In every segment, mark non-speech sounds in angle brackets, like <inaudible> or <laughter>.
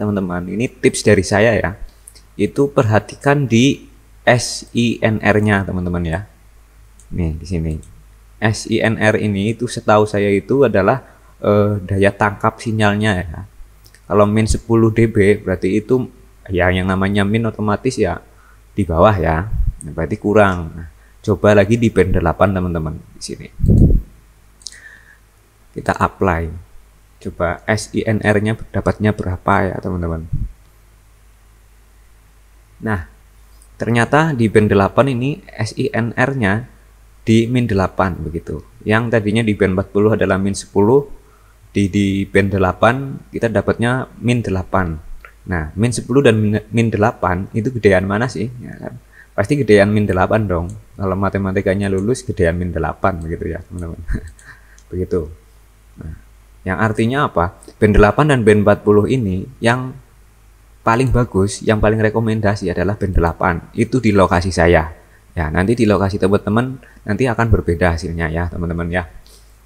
teman-teman ini tips dari saya ya itu perhatikan di SINR-nya teman-teman ya nih di sini SINR ini itu setahu saya itu adalah eh, daya tangkap sinyalnya ya kalau min 10 dB berarti itu ya yang namanya min otomatis ya di bawah ya nah, berarti kurang nah, coba lagi di band 8 teman-teman di sini kita apply coba SINR-nya dapatnya berapa ya teman-teman nah ternyata di band 8 ini SINR-nya di min 8 begitu yang tadinya di band 40 adalah min 10 di, di band 8 kita dapatnya min 8 nah min 10 dan min, 8 itu gedean mana sih ya kan? pasti gedean min 8 dong kalau matematikanya lulus gedean min 8 begitu ya teman-teman <laughs> begitu nah yang artinya apa? Band 8 dan band 40 ini yang paling bagus, yang paling rekomendasi adalah band 8. Itu di lokasi saya. Ya, nanti di lokasi teman-teman nanti akan berbeda hasilnya ya, teman-teman ya.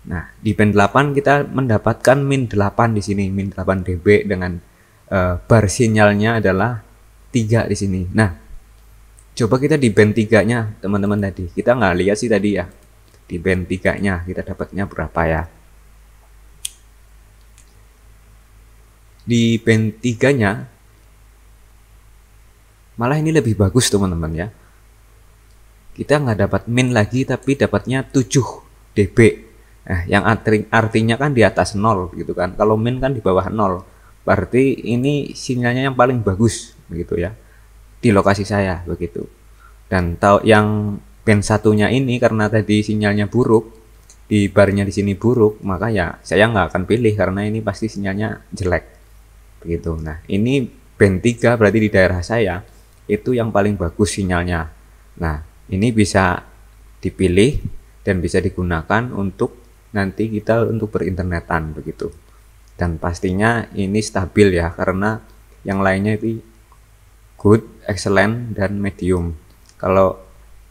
Nah, di band 8 kita mendapatkan min 8 di sini, min 8 dB dengan uh, bar sinyalnya adalah 3 di sini. Nah, coba kita di band 3-nya teman-teman tadi. Kita nggak lihat sih tadi ya. Di band 3-nya kita dapatnya berapa ya? di band 3-nya malah ini lebih bagus teman-teman ya kita nggak dapat min lagi tapi dapatnya 7 dB nah, yang artinya kan di atas 0 gitu kan kalau min kan di bawah 0 berarti ini sinyalnya yang paling bagus begitu ya di lokasi saya begitu dan tahu yang band satunya ini karena tadi sinyalnya buruk di barnya di sini buruk maka ya saya nggak akan pilih karena ini pasti sinyalnya jelek begitu. Nah, ini band 3 berarti di daerah saya itu yang paling bagus sinyalnya. Nah, ini bisa dipilih dan bisa digunakan untuk nanti kita untuk berinternetan begitu. Dan pastinya ini stabil ya karena yang lainnya itu good, excellent dan medium. Kalau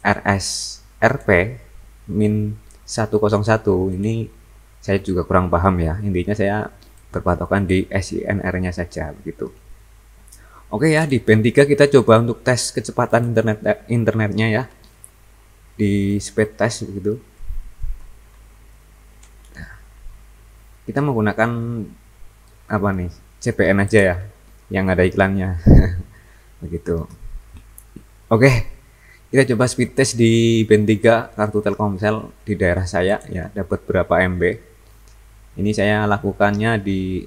RS RP min 101 ini saya juga kurang paham ya. Intinya saya berpatokan di SINR-nya saja begitu. Oke ya, di band 3 kita coba untuk tes kecepatan internet eh, internetnya ya. Di speed test begitu. Nah, kita menggunakan apa nih? CPN aja ya yang ada iklannya. <laughs> begitu. Oke. Kita coba speed test di band 3 kartu Telkomsel di daerah saya ya, dapat berapa MB ini saya lakukannya di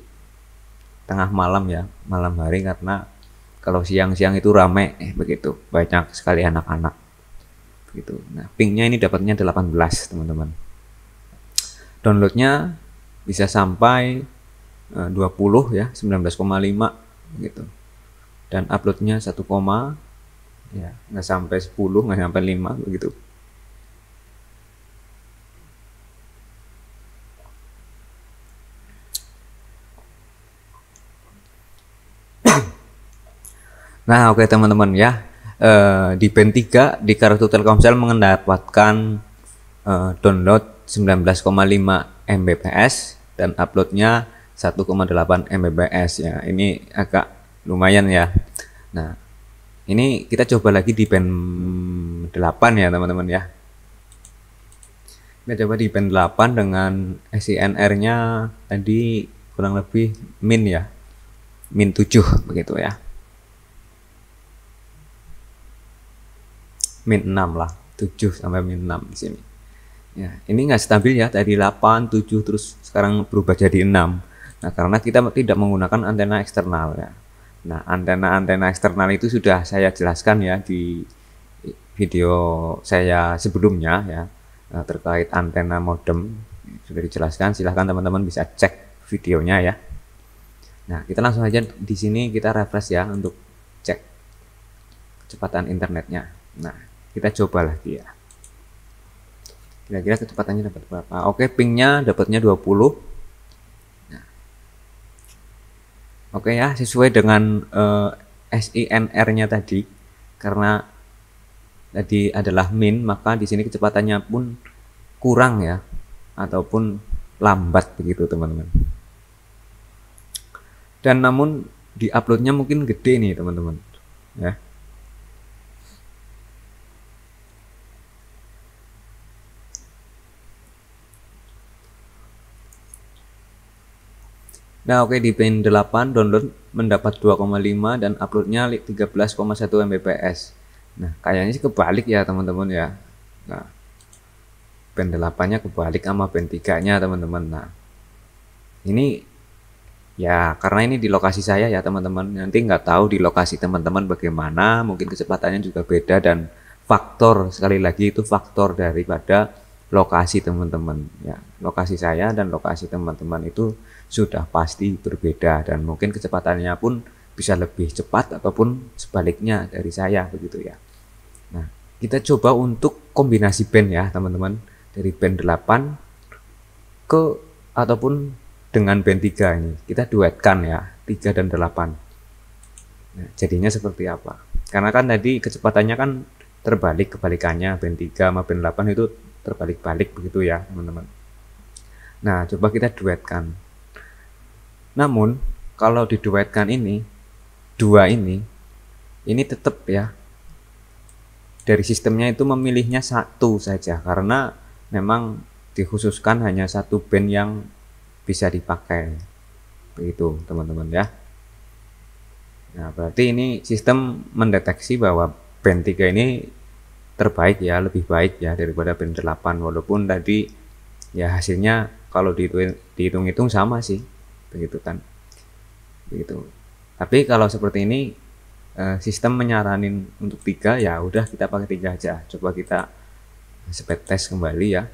tengah malam ya malam hari karena kalau siang-siang itu rame eh, begitu banyak sekali anak-anak gitu nah pingnya ini dapatnya 18 teman-teman downloadnya bisa sampai 20 eh, ya 19,5 gitu dan uploadnya 1, ya nggak sampai 10 nggak sampai 5 begitu Nah, oke okay, teman-teman ya. Uh, di band 3 di kartu Telkomsel mendapatkan uh, download 19,5 Mbps dan uploadnya 1,8 Mbps ya. Ini agak lumayan ya. Nah, ini kita coba lagi di band 8 ya teman-teman ya. Kita coba di band 8 dengan SINR-nya tadi kurang lebih min ya. Min 7 begitu ya. min 6 lah 7 sampai min 6 di sini ya ini nggak stabil ya dari 8 7 terus sekarang berubah jadi 6 nah karena kita tidak menggunakan antena eksternal ya nah antena-antena eksternal itu sudah saya jelaskan ya di video saya sebelumnya ya eh, terkait antena modem sudah dijelaskan silahkan teman-teman bisa cek videonya ya nah kita langsung aja di sini kita refresh ya untuk cek kecepatan internetnya nah kita coba lagi ya kira-kira kecepatannya dapat berapa oke pingnya dapatnya 20 nah. oke ya sesuai dengan uh, eh, SINR nya tadi karena tadi adalah min maka di sini kecepatannya pun kurang ya ataupun lambat begitu teman-teman dan namun di uploadnya mungkin gede nih teman-teman ya Nah oke okay, di pin 8 download mendapat 2,5 dan uploadnya 13,1 Mbps. Nah kayaknya sih kebalik ya teman-teman ya. Nah Pin 8 nya kebalik sama pin 3 nya teman-teman. Nah ini ya karena ini di lokasi saya ya teman-teman nanti nggak tahu di lokasi teman-teman bagaimana mungkin kecepatannya juga beda dan faktor sekali lagi itu faktor daripada lokasi teman-teman ya lokasi saya dan lokasi teman-teman itu sudah pasti berbeda dan mungkin kecepatannya pun bisa lebih cepat ataupun sebaliknya dari saya begitu ya. Nah, kita coba untuk kombinasi band ya, teman-teman. Dari band 8 ke ataupun dengan band 3 ini. Kita duetkan ya, 3 dan 8. Nah, jadinya seperti apa? Karena kan tadi kecepatannya kan terbalik kebalikannya band 3 sama band 8 itu terbalik-balik begitu ya, teman-teman. Nah, coba kita duetkan namun kalau diduetkan ini dua ini ini tetap ya dari sistemnya itu memilihnya satu saja karena memang dikhususkan hanya satu band yang bisa dipakai begitu teman-teman ya nah berarti ini sistem mendeteksi bahwa band 3 ini terbaik ya lebih baik ya daripada band 8 walaupun tadi ya hasilnya kalau dihitung-hitung sama sih begitu kan begitu tapi kalau seperti ini eh, sistem menyaranin untuk tiga ya udah kita pakai tiga aja coba kita speed test kembali ya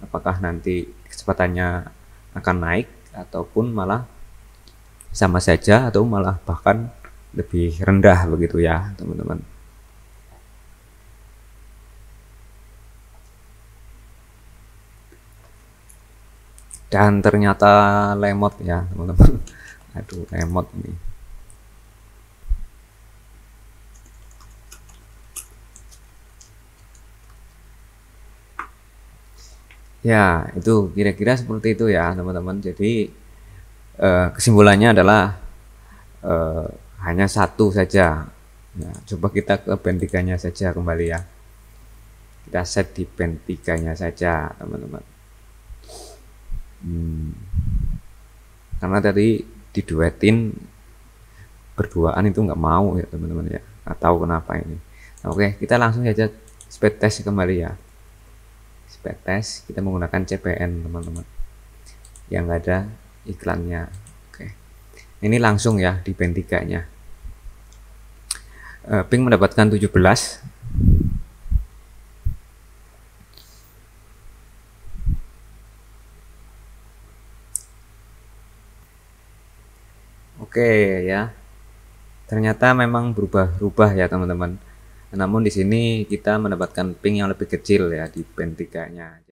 apakah nanti kecepatannya akan naik ataupun malah sama saja atau malah bahkan lebih rendah begitu ya teman-teman dan ternyata lemot ya teman-teman <laughs> aduh lemot ini ya itu kira-kira seperti itu ya teman-teman jadi eh, kesimpulannya adalah eh, hanya satu saja nah, coba kita ke band saja kembali ya kita set di band saja teman-teman Hmm. Karena tadi diduetin berduaan itu nggak mau ya teman-teman ya. Nggak tahu kenapa ini. Nah, oke, kita langsung saja speed test kembali ya. Speed test kita menggunakan CPN teman-teman. Yang nggak ada iklannya. Oke. Ini langsung ya di band 3-nya. Eh, Pink mendapatkan 17 Oke ya. Ternyata memang berubah-ubah ya teman-teman. Namun di sini kita mendapatkan ping yang lebih kecil ya di band